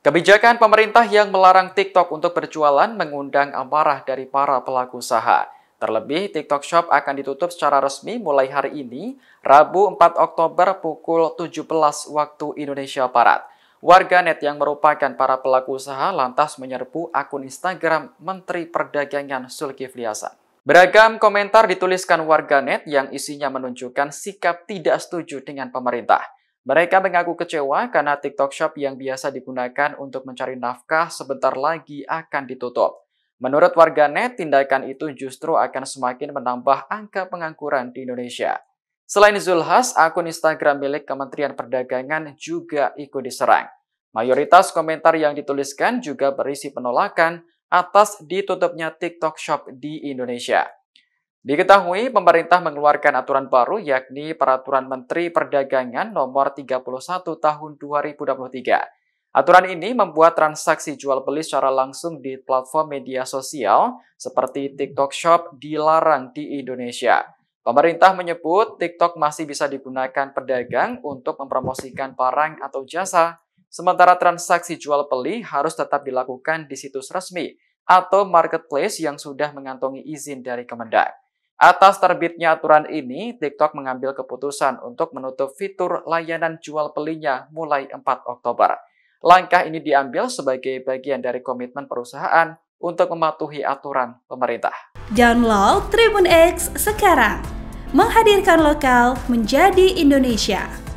Kebijakan pemerintah yang melarang TikTok untuk berjualan mengundang amarah dari para pelaku usaha. Terlebih, TikTok Shop akan ditutup secara resmi mulai hari ini, Rabu 4 Oktober pukul 17 waktu Indonesia Barat. Warganet yang merupakan para pelaku usaha lantas menyerbu akun Instagram Menteri Perdagangan Zulkifli Hasan. Beragam komentar dituliskan warganet yang isinya menunjukkan sikap tidak setuju dengan pemerintah. Mereka mengaku kecewa karena TikTok Shop yang biasa digunakan untuk mencari nafkah sebentar lagi akan ditutup. Menurut warganet, tindakan itu justru akan semakin menambah angka pengangguran di Indonesia. Selain Zulhas, akun Instagram milik Kementerian Perdagangan juga ikut diserang. Mayoritas komentar yang dituliskan juga berisi penolakan atas ditutupnya TikTok Shop di Indonesia. Diketahui pemerintah mengeluarkan aturan baru yakni Peraturan Menteri Perdagangan Nomor 31 Tahun 2023. Aturan ini membuat transaksi jual beli secara langsung di platform media sosial seperti TikTok Shop dilarang di Indonesia. Pemerintah menyebut TikTok masih bisa digunakan pedagang untuk mempromosikan barang atau jasa, sementara transaksi jual beli harus tetap dilakukan di situs resmi atau marketplace yang sudah mengantongi izin dari Kemendak. Atas terbitnya aturan ini, TikTok mengambil keputusan untuk menutup fitur layanan jual belinya mulai 4 Oktober. Langkah ini diambil sebagai bagian dari komitmen perusahaan untuk mematuhi aturan pemerintah. Download Tribun X sekarang, menghadirkan lokal menjadi Indonesia.